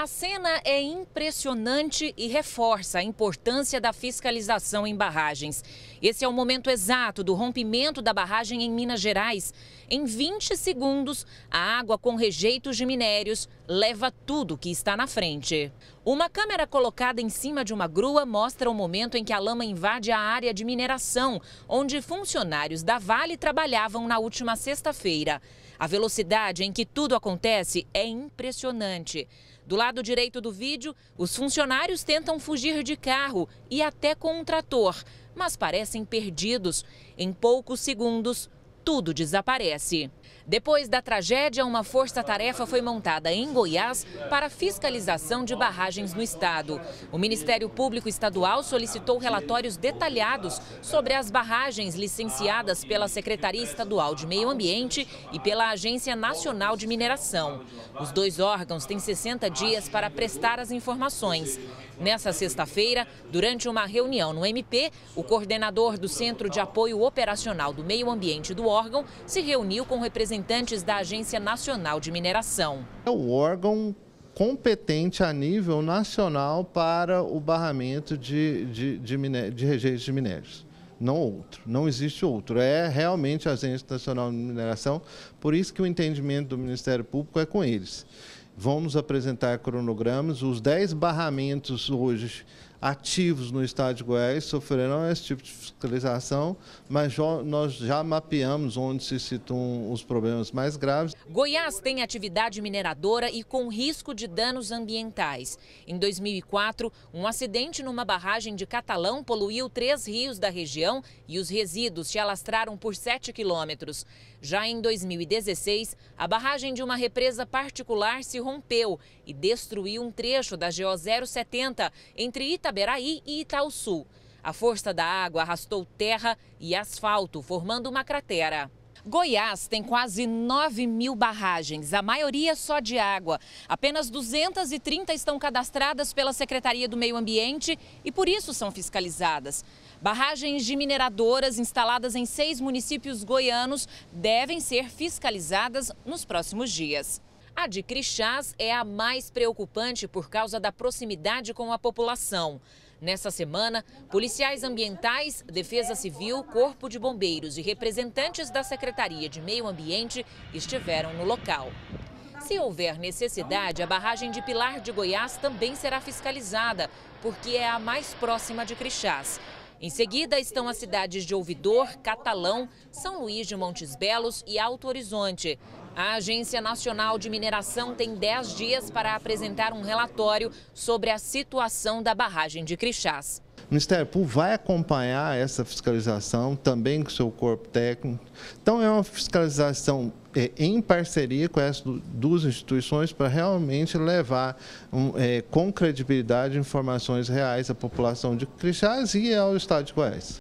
A cena é impressionante e reforça a importância da fiscalização em barragens. Esse é o momento exato do rompimento da barragem em Minas Gerais. Em 20 segundos, a água com rejeitos de minérios leva tudo que está na frente. Uma câmera colocada em cima de uma grua mostra o momento em que a lama invade a área de mineração, onde funcionários da Vale trabalhavam na última sexta-feira. A velocidade em que tudo acontece é impressionante. Do lado direito do vídeo, os funcionários tentam fugir de carro e até com um trator, mas parecem perdidos. Em poucos segundos, tudo desaparece. Depois da tragédia, uma força-tarefa foi montada em Goiás para fiscalização de barragens no estado. O Ministério Público Estadual solicitou relatórios detalhados sobre as barragens licenciadas pela Secretaria Estadual de Meio Ambiente e pela Agência Nacional de Mineração. Os dois órgãos têm 60 dias para prestar as informações. Nessa sexta-feira, durante uma reunião no MP, o coordenador do Centro de Apoio Operacional do Meio Ambiente do órgão se reuniu com representantes representantes da Agência Nacional de Mineração. É o órgão competente a nível nacional para o barramento de, de, de, de rejeitos de minérios. Não outro, não existe outro. É realmente a Agência Nacional de Mineração, por isso que o entendimento do Ministério Público é com eles. vamos apresentar cronogramas, os 10 barramentos hoje ativos no estado de Goiás sofrerão esse tipo de fiscalização, mas nós já mapeamos onde se situam os problemas mais graves. Goiás tem atividade mineradora e com risco de danos ambientais. Em 2004, um acidente numa barragem de Catalão poluiu três rios da região e os resíduos se alastraram por 7 quilômetros. Já em 2016, a barragem de uma represa particular se rompeu e destruiu um trecho da GO 070 entre Ita Itaberaí e Itaú Sul. A força da água arrastou terra e asfalto, formando uma cratera. Goiás tem quase 9 mil barragens, a maioria só de água. Apenas 230 estão cadastradas pela Secretaria do Meio Ambiente e por isso são fiscalizadas. Barragens de mineradoras instaladas em seis municípios goianos devem ser fiscalizadas nos próximos dias. A de Crixás é a mais preocupante por causa da proximidade com a população. Nessa semana, policiais ambientais, Defesa Civil, Corpo de Bombeiros e representantes da Secretaria de Meio Ambiente estiveram no local. Se houver necessidade, a barragem de Pilar de Goiás também será fiscalizada, porque é a mais próxima de Crixás. Em seguida estão as cidades de Ouvidor, Catalão, São Luís de Montes Belos e Alto Horizonte. A Agência Nacional de Mineração tem 10 dias para apresentar um relatório sobre a situação da barragem de Crixás. O Ministério Público vai acompanhar essa fiscalização também com o seu corpo técnico. Então, é uma fiscalização é, em parceria com essas duas instituições para realmente levar um, é, com credibilidade informações reais à população de Crixás e ao Estado de Goiás.